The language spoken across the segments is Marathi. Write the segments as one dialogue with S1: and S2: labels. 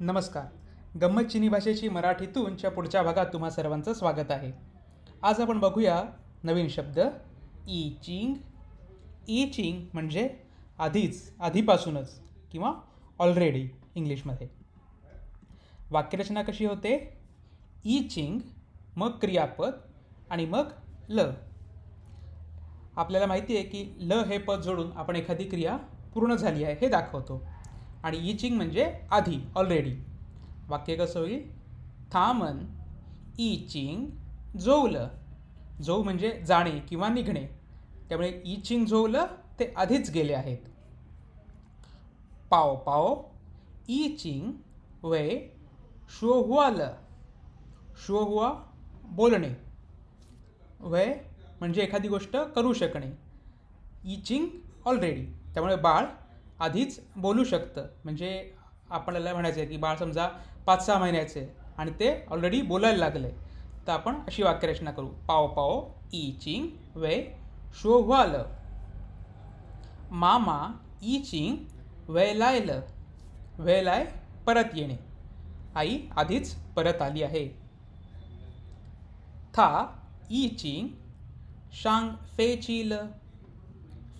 S1: नमस्कार गंमत चिनी भाषेची मराठीतूनच्या पुढच्या भागात तुम्हा सर्वांचं स्वागत आहे आज आपण बघूया नवीन शब्द ई चिंग ई चिंग म्हणजे आधीच आधीपासूनच किंवा ऑलरेडी इंग्लिशमध्ये वाक्यरचना कशी होते ई चिंग मग क्रियापद आणि मग ल आपल्याला माहिती आहे की ल हे पद जोडून आपण एखादी क्रिया पूर्ण झाली आहे हे दाखवतो आणि इचिंग म्हणजे आधी ऑलरेडी वाक्य कसं होईल थामन इचिंग झोवलं जो म्हणजे जाणे किंवा निघणे त्यामुळे इचिंग झोवलं ते आधीच गेले आहेत पाव पाव इचिंग वय शो हुआ बोलणे वे म्हणजे एखादी गोष्ट करू शकणे इचिंग ऑलरेडी त्यामुळे बाळ आधीच बोलू शकतं म्हणजे आपल्याला म्हणायचं आहे की बाळ समजा पाच सहा महिन्याचे आहे आणि ते ऑलरेडी बोलायला लागले तर आपण अशी वाक्यरचना करू पाव पाओ ई चिंग वे व्हाल मामा ई चिंग वेलायल वेलाय परत येणे आई आधीच परत आली आहे था ई चिंग शांग फेचील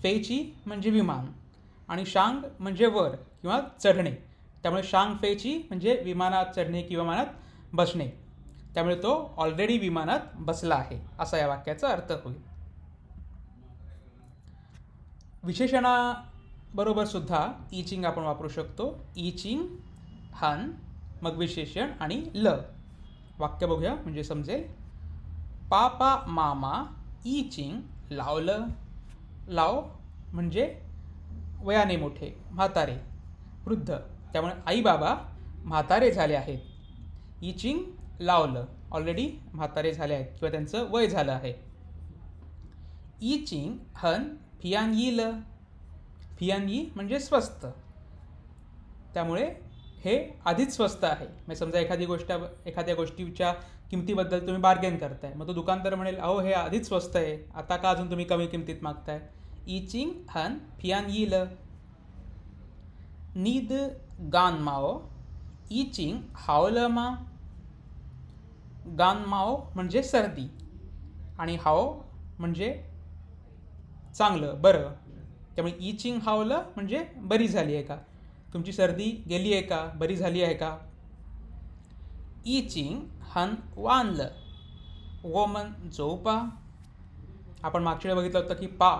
S1: फेची म्हणजे विमान आणि शांग म्हणजे वर किंवा चढणे त्यामुळे शांग फेची म्हणजे विमानात चढणे किंवा विमानात बसणे त्यामुळे तो ऑलरेडी विमानात बसला आहे असा या वाक्याचा अर्थ होईल विशेषणाबरोबर सुद्धा इचिंग आपण वापरू शकतो इचिंग हान मग विशेषण आणि ल वाक्य बघूया म्हणजे समजेल पापा मामा इचिंग लावलं लाव म्हणजे वयाने मोठे म्हातारे वृद्ध त्यामुळे आई बाबा म्हातारे झाले आहेत इचिंग लावलं ऑलरेडी म्हातारे झाले आहेत किंवा त्यांचं वय झालं आहे इचिंग हन फियान ल फियान म्हणजे स्वस्त त्यामुळे हे आधीच स्वस्त आहे म्हणजे समजा एखादी गोष्ट एखाद्या गोष्टीच्या किमतीबद्दल तुम्ही बार्गेन करताय मग तो दुकानदार म्हणेल अहो हे आधीच स्वस्त आहे आता का अजून तुम्ही कमी किमतीत मागताय 이징 한 피안 일러 니드 गानमाओ इचिंग हावलमा गानमाओ म्हणजे सर्दी आणि हाव म्हणजे चांगलं बरं त्यामुळे इचिंग हावलं म्हणजे बरी झाली आहे का तुमची सर्दी गेली आहे का बरी झाली आहे का इचिंग हन वानलं वोमन झोपा आपण मागच्या वेळेला बघितलं होतं की पा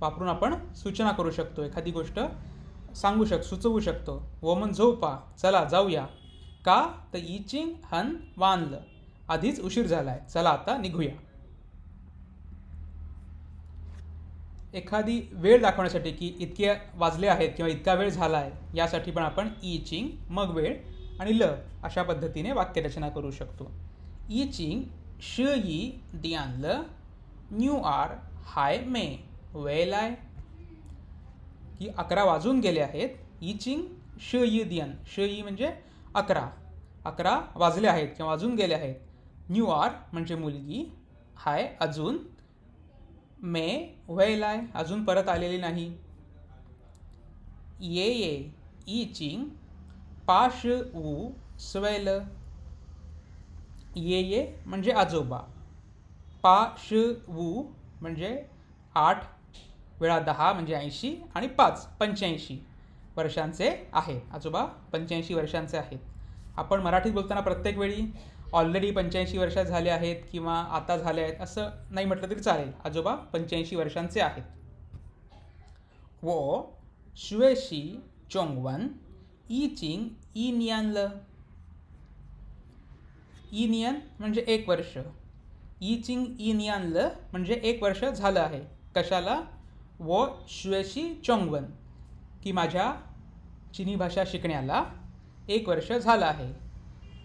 S1: वापरून आपण सूचना करू शकतो एखादी गोष्ट सांगू शक सुचवू शकतो वमन झोपा चला जाऊया का तर इचिंग हन वानलं आधीच उशीर झाला आहे चला आता निघूया एखादी वेळ दाखवण्यासाठी की इतके वाजले आहेत किंवा इतका वेळ झाला आहे यासाठी पण आपण ई चिंग मग वेळ आणि ल अशा पद्धतीने वाक्यरचना करू शकतो ई श ई दियान ल न्यू आर हाय मे वेलाय की अकरा वाजून गेले आहेत इचिंग श यी दियन श यी म्हणजे अकरा अकरा वाजले आहेत किंवा वाजून गेले आहेत न्यू आर म्हणजे मुलगी हाय अजून मे वेलाय अजून परत आलेली नाही ये ये ई चिंग पाश ऊ स्वेल ये ये म्हणजे आजोबा पा श म्हणजे आठ वेळा दहा म्हणजे ऐंशी आणि पाच पंच्याऐंशी वर्षांचे आहे आजोबा पंच्याऐंशी वर्षांचे आहेत आपण मराठीत बोलताना प्रत्येक वेळी ऑलरेडी पंच्याऐंशी वर्ष झाले आहेत किंवा आता झाले आहेत असं नाही म्हटलं तरी चालेल आजोबा पंच्याऐंशी वर्षांचे आहेत व शुएशी चोंगवन ई चिंग ई ई नियन म्हणजे एक वर्ष ई चिंग ई म्हणजे एक वर्ष झालं आहे कशाला व शुएशी चोंगवन की माझ्या चिनी भाषा शिकण्याला एक वर्ष झालं आहे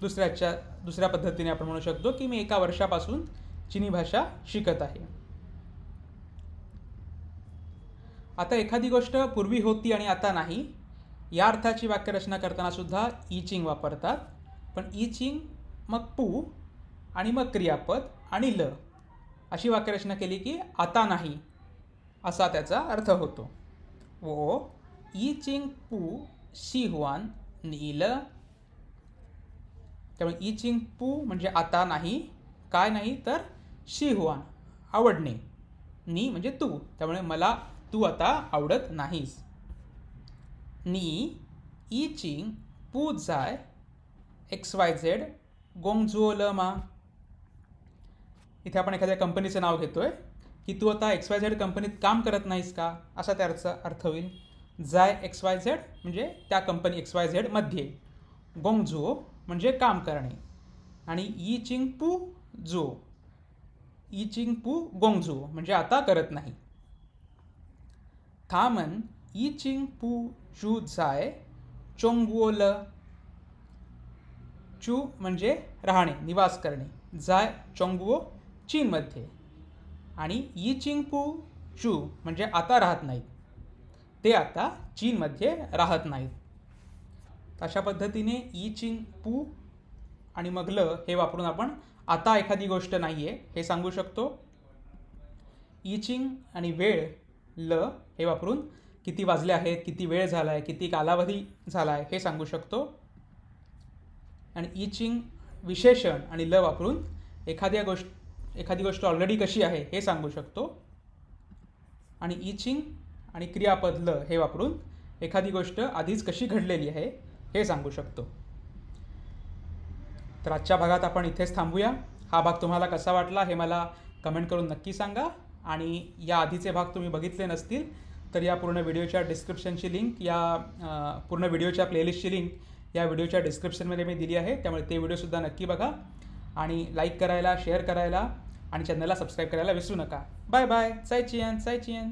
S1: दुसऱ्याच्या दुसऱ्या पद्धतीने आपण म्हणू शकतो की मी एका वर्षापासून चिनी भाषा शिकत आहे आता एखादी गोष्ट पूर्वी होती आणि आता नाही या अर्थाची वाक्यरचना करताना सुद्धा ई चिंग वापरतात पण ई चिंग मग पू आणि मग क्रियापद आणि ल अशी वाक्यरचना केली की आता नाही असा त्याचा अर्थ होतो वो ई चिंग पू हुआन, नील त्यामुळे ई चिंग पू म्हणजे आता नाही काय नाही तर शी हुआन आवडणे नी म्हणजे तू त्यामुळे मला तू आता आवडत नाहीस नी ई चिंग पू जाय एक्स वाय झेड गोंग ल मा इथे आपण एखाद्या कंपनीचं नाव घेतो आहे की तू आता एक्स वाय झेड कंपनीत काम करत नाहीस का असा त्याचा अर्थ होईल जाय एक्स वाय झेड म्हणजे त्या कंपनी एक्स वाय झेडमध्ये झो म्हणजे काम करणे आणि ई चिंग पू झो ई चिंग पू झो म्हणजे आता करत नाही थामन ई चिंग पू चू जाय चोंगुओल चू म्हणजे राहणे निवास करणे जाय चोंगुओ चीनमध्ये आणि यी पू चू म्हणजे आता राहत नाहीत ते आता चीनमध्ये राहत नाहीत अशा पद्धतीने ई चिंग पू आणि मग ल हे वापरून आपण आता एखादी गोष्ट नाही आहे हे सांगू शकतो ई चिंग आणि वेळ ल हे वापरून किती वाजले आहेत किती वेळ झाला आहे किती कालावधी झाला आहे हे सांगू शकतो आणि ई चिंग विशेषण आणि ल वापरून एखाद्या गोष्ट एखादी गोष्ट ऑलरेडी कशी आहे हे सांगू शकतो आणि इचिंग आणि क्रियापद हे वापरून एखादी गोष्ट आधीच कशी घडलेली आहे हे सांगू शकतो तर आजच्या भागात आपण इथेच थांबूया हा भाग तुम्हाला कसा वाटला हे मला कमेंट करून नक्की सांगा आणि या आधीचे भाग तुम्ही बघितले नसतील तर या पूर्ण व्हिडिओच्या डिस्क्रिप्शनची लिंक या पूर्ण व्हिडिओच्या प्लेलिस्टची लिंक या व्हिडिओच्या डिस्क्रिप्शनमध्ये मी दिली आहे त्यामुळे ते व्हिडिओसुद्धा नक्की बघा आणि लाईक करायला शेअर करायला आणि चॅनलला सबस्क्राईब करायला विसरू नका बाय बाय सायचियन सायचियन